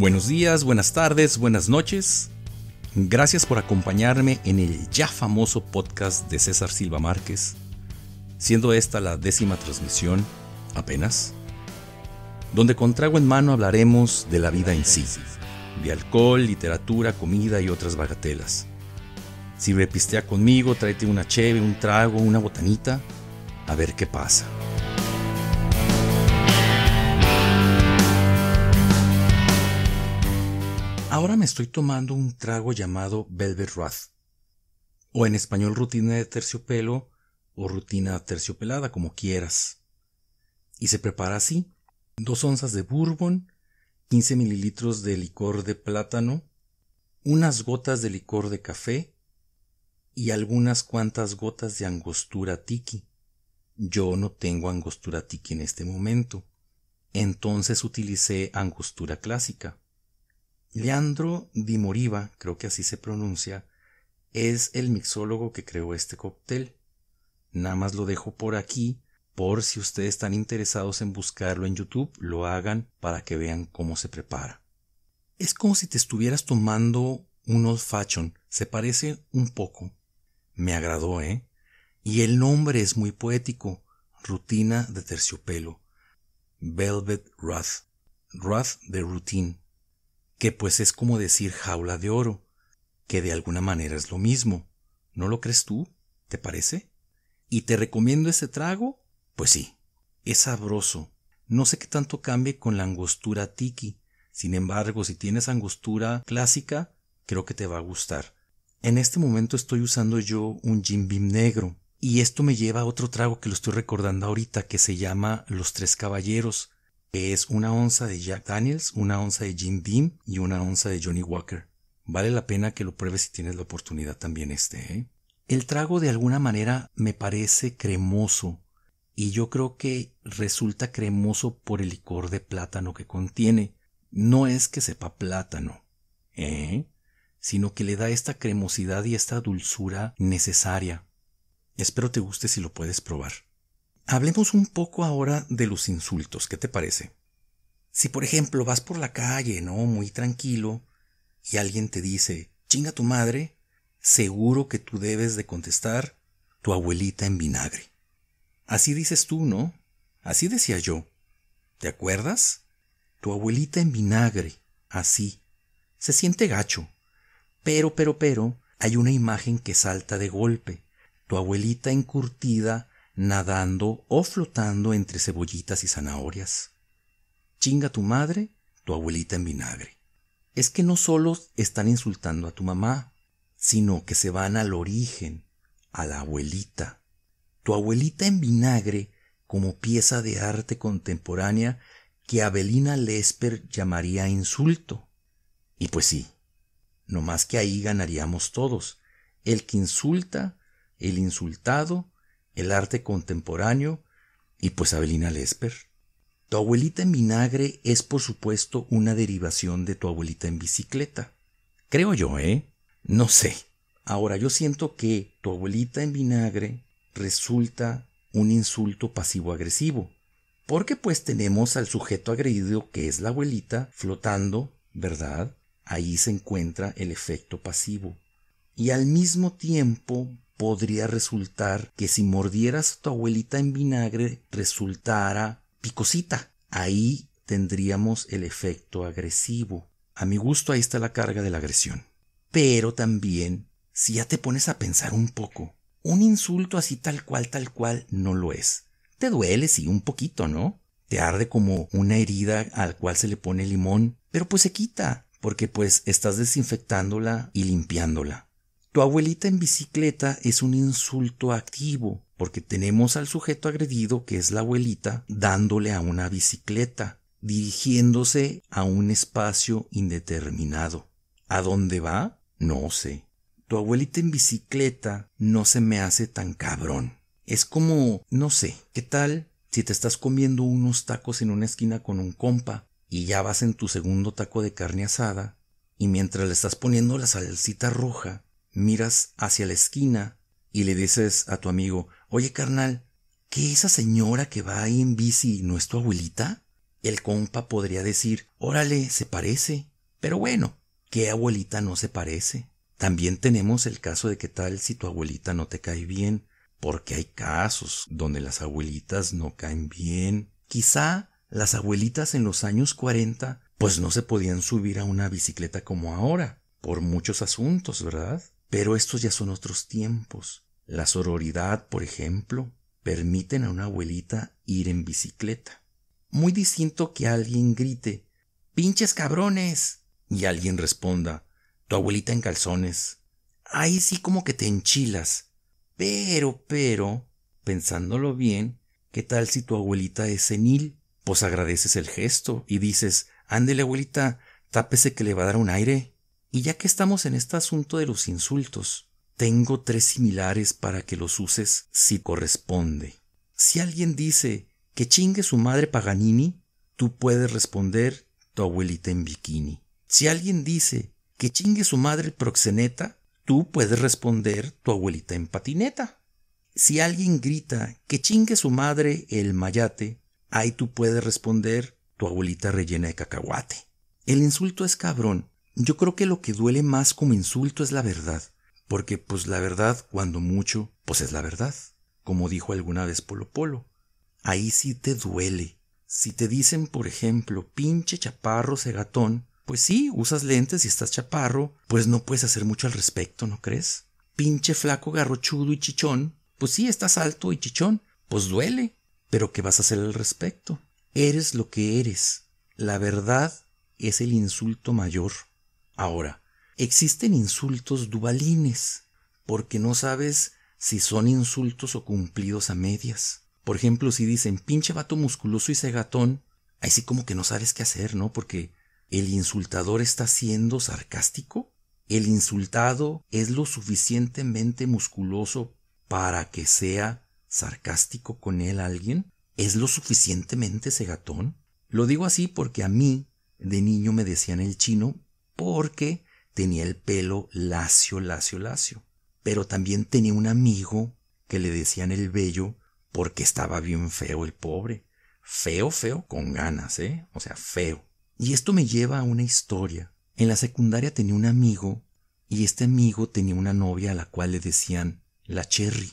Buenos días, buenas tardes, buenas noches. Gracias por acompañarme en el ya famoso podcast de César Silva Márquez, siendo esta la décima transmisión, apenas, donde con trago en mano hablaremos de la vida en sí, de alcohol, literatura, comida y otras bagatelas. Si repistea conmigo, tráete una cheve, un trago, una botanita, a ver qué pasa. Ahora me estoy tomando un trago llamado Velvet o en español rutina de terciopelo o rutina terciopelada, como quieras. Y se prepara así: dos onzas de bourbon, 15 mililitros de licor de plátano, unas gotas de licor de café y algunas cuantas gotas de angostura tiki. Yo no tengo angostura tiki en este momento, entonces utilicé angostura clásica. Leandro Di Moriva, creo que así se pronuncia, es el mixólogo que creó este cóctel. Nada más lo dejo por aquí, por si ustedes están interesados en buscarlo en YouTube, lo hagan para que vean cómo se prepara. Es como si te estuvieras tomando un old fashion, se parece un poco. Me agradó, ¿eh? Y el nombre es muy poético, rutina de terciopelo. Velvet Wrath, Wrath de rutin que pues es como decir jaula de oro, que de alguna manera es lo mismo. ¿No lo crees tú? ¿Te parece? ¿Y te recomiendo ese trago? Pues sí, es sabroso. No sé qué tanto cambie con la angostura tiki. Sin embargo, si tienes angostura clásica, creo que te va a gustar. En este momento estoy usando yo un Jim Beam negro. Y esto me lleva a otro trago que lo estoy recordando ahorita, que se llama Los Tres Caballeros, es una onza de Jack Daniels, una onza de Jim Dean y una onza de Johnny Walker. Vale la pena que lo pruebes si tienes la oportunidad también este. ¿eh? El trago de alguna manera me parece cremoso y yo creo que resulta cremoso por el licor de plátano que contiene. No es que sepa plátano, ¿eh? sino que le da esta cremosidad y esta dulzura necesaria. Espero te guste si lo puedes probar. Hablemos un poco ahora de los insultos, ¿qué te parece? Si por ejemplo vas por la calle, ¿no? Muy tranquilo, y alguien te dice, chinga tu madre, seguro que tú debes de contestar, tu abuelita en vinagre. Así dices tú, ¿no? Así decía yo. ¿Te acuerdas? Tu abuelita en vinagre, así. Se siente gacho. Pero, pero, pero, hay una imagen que salta de golpe. Tu abuelita encurtida nadando o flotando entre cebollitas y zanahorias. Chinga tu madre, tu abuelita en vinagre. Es que no solo están insultando a tu mamá, sino que se van al origen, a la abuelita. Tu abuelita en vinagre como pieza de arte contemporánea que Abelina Lesper llamaría insulto. Y pues sí, no más que ahí ganaríamos todos, el que insulta, el insultado el arte contemporáneo y pues Abelina Lesper. Tu abuelita en vinagre es por supuesto una derivación de tu abuelita en bicicleta. Creo yo, ¿eh? No sé. Ahora yo siento que tu abuelita en vinagre resulta un insulto pasivo-agresivo, porque pues tenemos al sujeto agredido que es la abuelita flotando, ¿verdad? Ahí se encuentra el efecto pasivo. Y al mismo tiempo podría resultar que si mordieras a tu abuelita en vinagre resultara picosita. Ahí tendríamos el efecto agresivo. A mi gusto ahí está la carga de la agresión. Pero también, si ya te pones a pensar un poco, un insulto así tal cual, tal cual, no lo es. Te duele, sí, un poquito, ¿no? Te arde como una herida al cual se le pone limón, pero pues se quita, porque pues estás desinfectándola y limpiándola. Tu abuelita en bicicleta es un insulto activo, porque tenemos al sujeto agredido, que es la abuelita, dándole a una bicicleta, dirigiéndose a un espacio indeterminado. ¿A dónde va? No sé. Tu abuelita en bicicleta no se me hace tan cabrón. Es como, no sé, ¿qué tal si te estás comiendo unos tacos en una esquina con un compa y ya vas en tu segundo taco de carne asada y mientras le estás poniendo la salsita roja, miras hacia la esquina y le dices a tu amigo, oye carnal, qué esa señora que va ahí en bici no es tu abuelita? El compa podría decir, órale, se parece. Pero bueno, ¿qué abuelita no se parece? También tenemos el caso de que tal si tu abuelita no te cae bien, porque hay casos donde las abuelitas no caen bien. Quizá las abuelitas en los años cuarenta, pues no se podían subir a una bicicleta como ahora, por muchos asuntos, ¿verdad? Pero estos ya son otros tiempos. La sororidad, por ejemplo, permiten a una abuelita ir en bicicleta. Muy distinto que alguien grite ¡Pinches cabrones! y alguien responda tu abuelita en calzones. Ahí sí como que te enchilas. Pero, pero, pensándolo bien, ¿qué tal si tu abuelita es senil? Pues agradeces el gesto y dices, ándele abuelita, tápese que le va a dar un aire. Y ya que estamos en este asunto de los insultos, tengo tres similares para que los uses si corresponde. Si alguien dice que chingue su madre Paganini, tú puedes responder tu abuelita en bikini. Si alguien dice que chingue su madre proxeneta, tú puedes responder tu abuelita en patineta. Si alguien grita que chingue su madre el mayate, ahí tú puedes responder tu abuelita rellena de cacahuate. El insulto es cabrón yo creo que lo que duele más como insulto es la verdad, porque pues la verdad, cuando mucho, pues es la verdad, como dijo alguna vez Polo Polo. Ahí sí te duele. Si te dicen, por ejemplo, pinche chaparro cegatón, pues sí, usas lentes y estás chaparro, pues no puedes hacer mucho al respecto, ¿no crees? Pinche flaco garrochudo y chichón, pues sí, estás alto y chichón, pues duele, pero ¿qué vas a hacer al respecto? Eres lo que eres. La verdad es el insulto mayor. Ahora, existen insultos dualines, porque no sabes si son insultos o cumplidos a medias. Por ejemplo, si dicen pinche vato musculoso y cegatón, ahí sí como que no sabes qué hacer, ¿no? Porque el insultador está siendo sarcástico, el insultado es lo suficientemente musculoso para que sea sarcástico con él alguien, es lo suficientemente cegatón. Lo digo así porque a mí, de niño, me decían el chino porque tenía el pelo lacio, lacio, lacio. Pero también tenía un amigo que le decían el bello porque estaba bien feo el pobre. Feo, feo, con ganas, ¿eh? O sea, feo. Y esto me lleva a una historia. En la secundaria tenía un amigo y este amigo tenía una novia a la cual le decían la Cherry.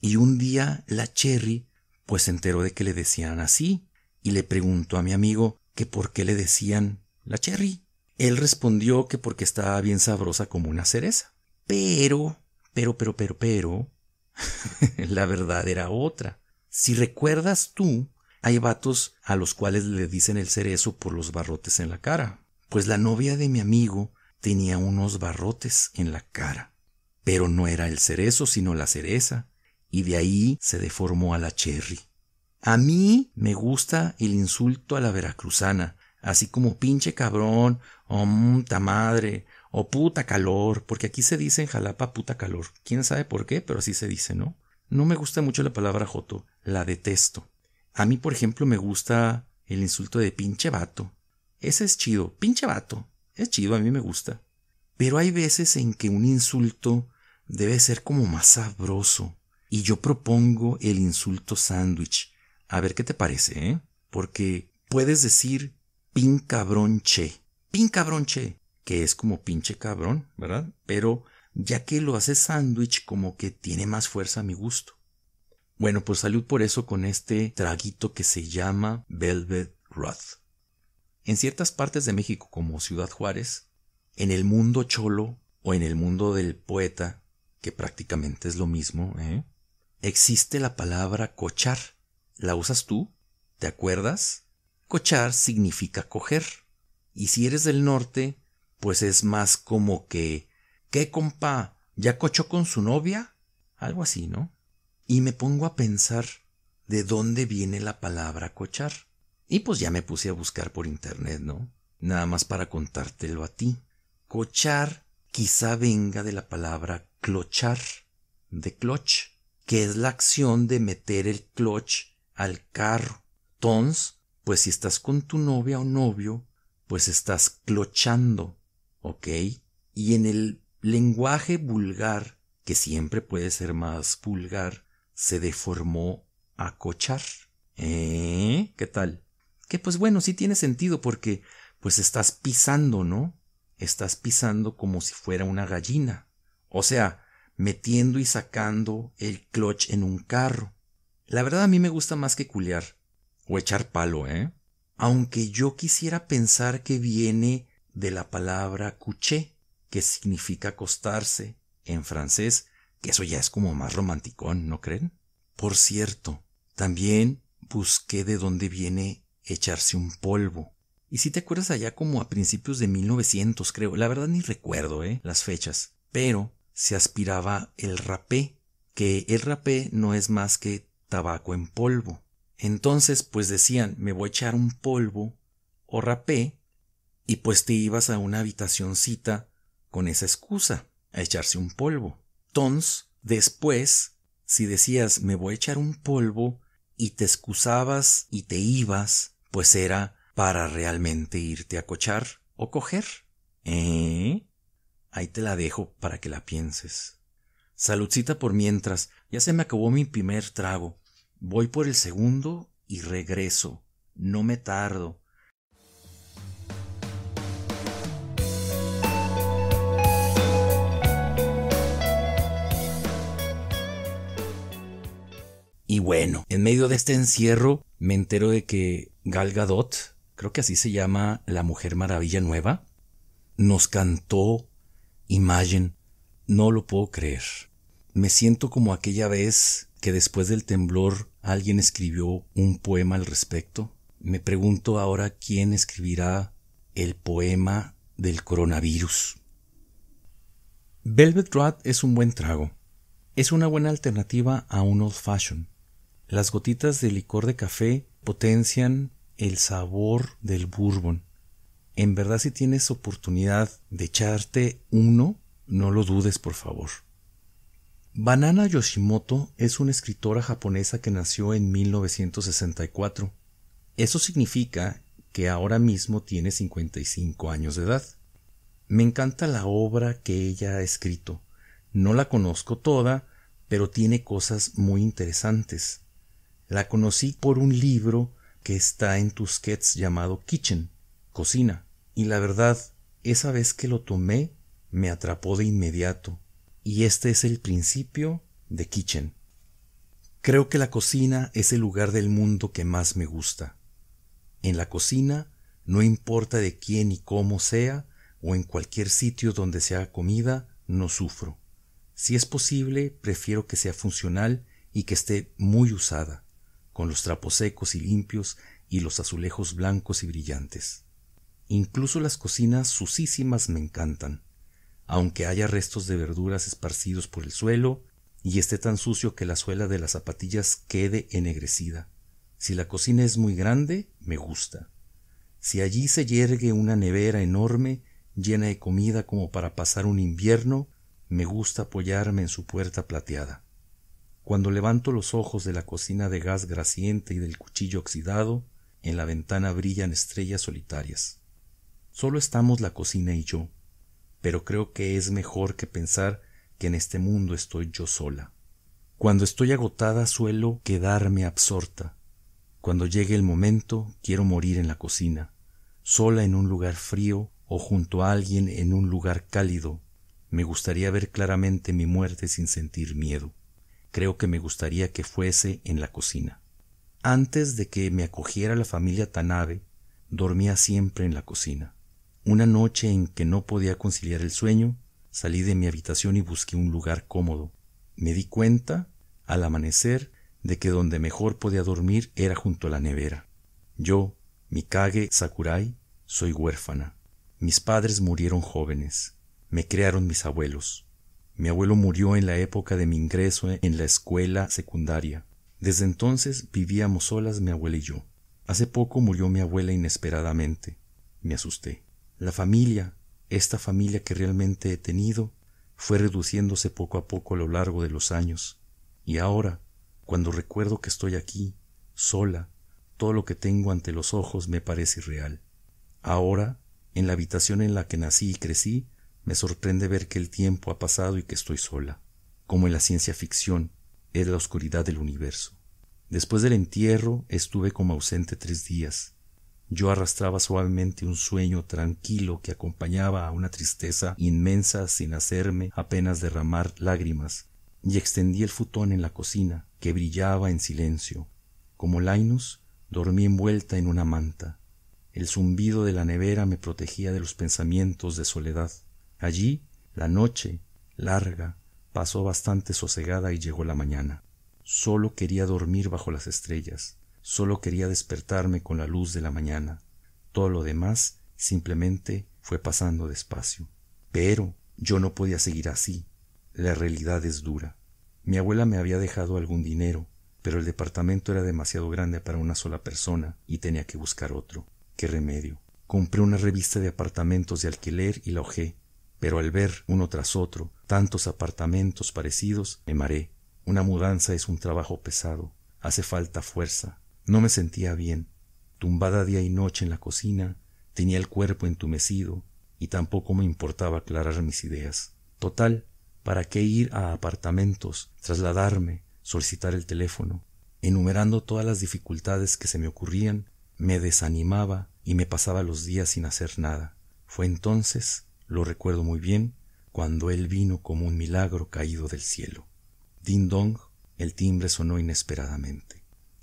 Y un día la Cherry pues se enteró de que le decían así y le preguntó a mi amigo que por qué le decían la Cherry. Él respondió que porque estaba bien sabrosa como una cereza. Pero, pero, pero, pero, pero, la verdad era otra. Si recuerdas tú, hay vatos a los cuales le dicen el cerezo por los barrotes en la cara. Pues la novia de mi amigo tenía unos barrotes en la cara. Pero no era el cerezo, sino la cereza. Y de ahí se deformó a la cherry. A mí me gusta el insulto a la veracruzana, así como pinche cabrón, o muta madre, o puta calor, porque aquí se dice en Jalapa puta calor. Quién sabe por qué, pero así se dice, ¿no? No me gusta mucho la palabra joto, la detesto. A mí, por ejemplo, me gusta el insulto de pinche vato. Ese es chido, pinche vato. Es chido, a mí me gusta. Pero hay veces en que un insulto debe ser como más sabroso. Y yo propongo el insulto sándwich. A ver qué te parece, ¿eh? Porque puedes decir pin cabronche. Pin cabronche, que es como pinche cabrón, ¿verdad? Pero ya que lo hace sándwich, como que tiene más fuerza a mi gusto. Bueno, pues salud por eso con este traguito que se llama Velvet Roth. En ciertas partes de México, como Ciudad Juárez, en el mundo cholo o en el mundo del poeta, que prácticamente es lo mismo, ¿eh? existe la palabra cochar. ¿La usas tú? ¿Te acuerdas? Cochar significa coger. Y si eres del norte, pues es más como que ¿Qué compa? ¿Ya cochó con su novia? Algo así, ¿no? Y me pongo a pensar de dónde viene la palabra cochar. Y pues ya me puse a buscar por internet, ¿no? Nada más para contártelo a ti. Cochar quizá venga de la palabra clochar, de clutch, que es la acción de meter el clutch al carro. Tons pues si estás con tu novia o novio, pues estás clochando, ¿ok? Y en el lenguaje vulgar, que siempre puede ser más vulgar, se deformó acochar. ¿Eh? ¿Qué tal? Que pues bueno, sí tiene sentido porque pues estás pisando, ¿no? Estás pisando como si fuera una gallina. O sea, metiendo y sacando el clutch en un carro. La verdad a mí me gusta más que culiar o echar palo, ¿eh? Aunque yo quisiera pensar que viene de la palabra coucher, que significa acostarse en francés, que eso ya es como más romanticón, ¿no creen? Por cierto, también busqué de dónde viene echarse un polvo. Y si te acuerdas allá como a principios de 1900, creo, la verdad ni recuerdo, ¿eh? Las fechas. Pero se aspiraba el rapé, que el rapé no es más que tabaco en polvo. Entonces, pues decían, me voy a echar un polvo o rapé, y pues te ibas a una habitacióncita con esa excusa, a echarse un polvo. Tons, después, si decías, me voy a echar un polvo, y te excusabas y te ibas, pues era para realmente irte a cochar o coger. ¿Eh? Ahí te la dejo para que la pienses. Saludcita por mientras, ya se me acabó mi primer trago. Voy por el segundo y regreso. No me tardo. Y bueno, en medio de este encierro me entero de que Gal Gadot, creo que así se llama la Mujer Maravilla Nueva, nos cantó Imagine. No lo puedo creer. Me siento como aquella vez que después del temblor alguien escribió un poema al respecto? Me pregunto ahora quién escribirá el poema del coronavirus. Velvet Rat es un buen trago. Es una buena alternativa a un old fashion. Las gotitas de licor de café potencian el sabor del bourbon. En verdad si tienes oportunidad de echarte uno, no lo dudes por favor. Banana Yoshimoto es una escritora japonesa que nació en 1964. Eso significa que ahora mismo tiene 55 años de edad. Me encanta la obra que ella ha escrito. No la conozco toda, pero tiene cosas muy interesantes. La conocí por un libro que está en Tusquets llamado Kitchen, Cocina, y la verdad, esa vez que lo tomé, me atrapó de inmediato y este es el principio de Kitchen. Creo que la cocina es el lugar del mundo que más me gusta. En la cocina, no importa de quién y cómo sea, o en cualquier sitio donde se haga comida, no sufro. Si es posible, prefiero que sea funcional y que esté muy usada, con los trapos secos y limpios y los azulejos blancos y brillantes. Incluso las cocinas sucísimas me encantan aunque haya restos de verduras esparcidos por el suelo y esté tan sucio que la suela de las zapatillas quede ennegrecida. Si la cocina es muy grande, me gusta. Si allí se yergue una nevera enorme, llena de comida como para pasar un invierno, me gusta apoyarme en su puerta plateada. Cuando levanto los ojos de la cocina de gas graciente y del cuchillo oxidado, en la ventana brillan estrellas solitarias. Solo estamos la cocina y yo pero creo que es mejor que pensar que en este mundo estoy yo sola. Cuando estoy agotada suelo quedarme absorta. Cuando llegue el momento quiero morir en la cocina, sola en un lugar frío o junto a alguien en un lugar cálido. Me gustaría ver claramente mi muerte sin sentir miedo. Creo que me gustaría que fuese en la cocina. Antes de que me acogiera la familia Tanabe, dormía siempre en la cocina. Una noche en que no podía conciliar el sueño, salí de mi habitación y busqué un lugar cómodo. Me di cuenta, al amanecer, de que donde mejor podía dormir era junto a la nevera. Yo, Mikage Sakurai, soy huérfana. Mis padres murieron jóvenes. Me crearon mis abuelos. Mi abuelo murió en la época de mi ingreso en la escuela secundaria. Desde entonces vivíamos solas mi abuela y yo. Hace poco murió mi abuela inesperadamente. Me asusté. La familia, esta familia que realmente he tenido, fue reduciéndose poco a poco a lo largo de los años, y ahora, cuando recuerdo que estoy aquí, sola, todo lo que tengo ante los ojos me parece irreal. Ahora, en la habitación en la que nací y crecí, me sorprende ver que el tiempo ha pasado y que estoy sola. Como en la ciencia ficción, en la oscuridad del universo. Después del entierro estuve como ausente tres días, yo arrastraba suavemente un sueño tranquilo que acompañaba a una tristeza inmensa sin hacerme apenas derramar lágrimas, y extendí el futón en la cocina, que brillaba en silencio. Como Lainus, dormí envuelta en una manta. El zumbido de la nevera me protegía de los pensamientos de soledad. Allí, la noche, larga, pasó bastante sosegada y llegó la mañana. Solo quería dormir bajo las estrellas. Solo quería despertarme con la luz de la mañana. Todo lo demás simplemente fue pasando despacio. Pero yo no podía seguir así. La realidad es dura. Mi abuela me había dejado algún dinero, pero el departamento era demasiado grande para una sola persona y tenía que buscar otro. ¿Qué remedio? Compré una revista de apartamentos de alquiler y la ojé, pero al ver uno tras otro tantos apartamentos parecidos, me maré. Una mudanza es un trabajo pesado, hace falta fuerza, no me sentía bien. Tumbada día y noche en la cocina, tenía el cuerpo entumecido y tampoco me importaba aclarar mis ideas. Total, ¿para qué ir a apartamentos, trasladarme, solicitar el teléfono? Enumerando todas las dificultades que se me ocurrían, me desanimaba y me pasaba los días sin hacer nada. Fue entonces, lo recuerdo muy bien, cuando él vino como un milagro caído del cielo. Ding dong, el timbre sonó inesperadamente.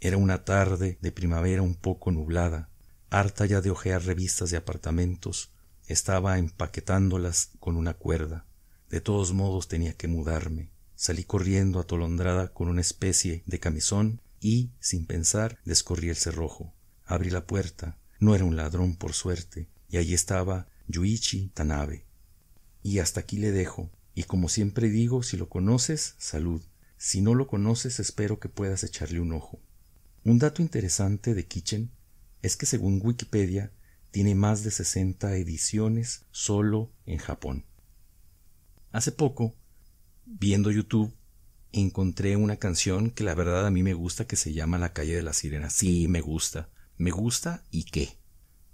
Era una tarde de primavera un poco nublada, harta ya de ojear revistas de apartamentos, estaba empaquetándolas con una cuerda. De todos modos tenía que mudarme. Salí corriendo atolondrada con una especie de camisón y, sin pensar, descorrí el cerrojo. Abrí la puerta. No era un ladrón, por suerte, y allí estaba Yuichi Tanabe. Y hasta aquí le dejo. Y como siempre digo, si lo conoces, salud. Si no lo conoces, espero que puedas echarle un ojo. Un dato interesante de Kitchen es que según Wikipedia tiene más de 60 ediciones solo en Japón. Hace poco, viendo YouTube, encontré una canción que la verdad a mí me gusta que se llama La calle de las sirenas. Sí, me gusta. Me gusta y qué.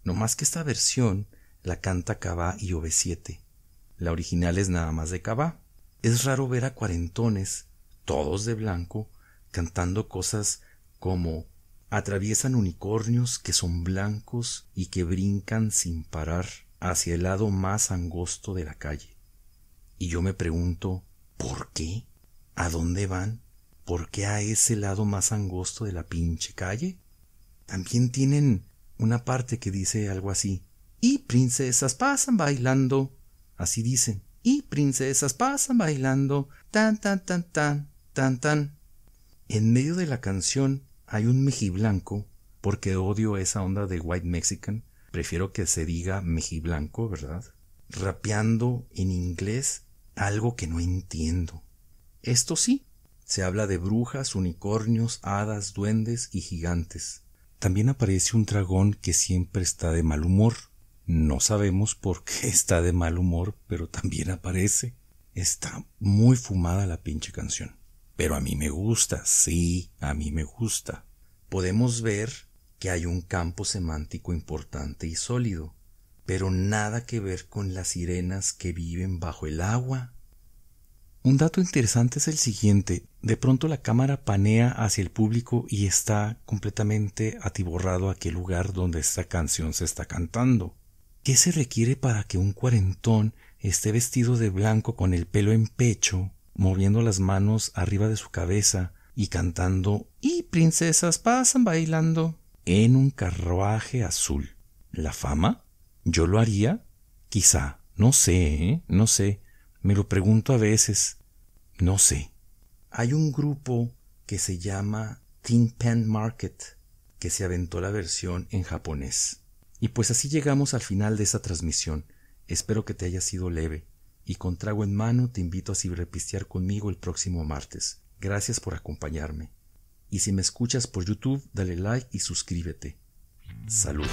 No más que esta versión la canta Kaba y OV7. La original es nada más de Kaba. Es raro ver a cuarentones, todos de blanco, cantando cosas como atraviesan unicornios que son blancos y que brincan sin parar hacia el lado más angosto de la calle. Y yo me pregunto, ¿por qué? ¿A dónde van? ¿Por qué a ese lado más angosto de la pinche calle? También tienen una parte que dice algo así. Y princesas pasan bailando. Así dicen. Y princesas pasan bailando. Tan, tan, tan, tan, tan, tan. En medio de la canción hay un mejiblanco, porque odio esa onda de white mexican, prefiero que se diga mejiblanco, ¿verdad? Rapeando en inglés algo que no entiendo. Esto sí, se habla de brujas, unicornios, hadas, duendes y gigantes. También aparece un dragón que siempre está de mal humor. No sabemos por qué está de mal humor, pero también aparece. Está muy fumada la pinche canción. Pero a mí me gusta, sí, a mí me gusta. Podemos ver que hay un campo semántico importante y sólido, pero nada que ver con las sirenas que viven bajo el agua. Un dato interesante es el siguiente. De pronto la cámara panea hacia el público y está completamente atiborrado aquel lugar donde esta canción se está cantando. ¿Qué se requiere para que un cuarentón esté vestido de blanco con el pelo en pecho moviendo las manos arriba de su cabeza y cantando Y princesas pasan bailando en un carruaje azul. ¿La fama? ¿Yo lo haría? Quizá. No sé, ¿eh? no sé. Me lo pregunto a veces. No sé. Hay un grupo que se llama Tin Pan Market que se aventó la versión en japonés. Y pues así llegamos al final de esta transmisión. Espero que te haya sido leve y con trago en mano te invito a ciberpistear conmigo el próximo martes. Gracias por acompañarme. Y si me escuchas por YouTube, dale like y suscríbete. Salud.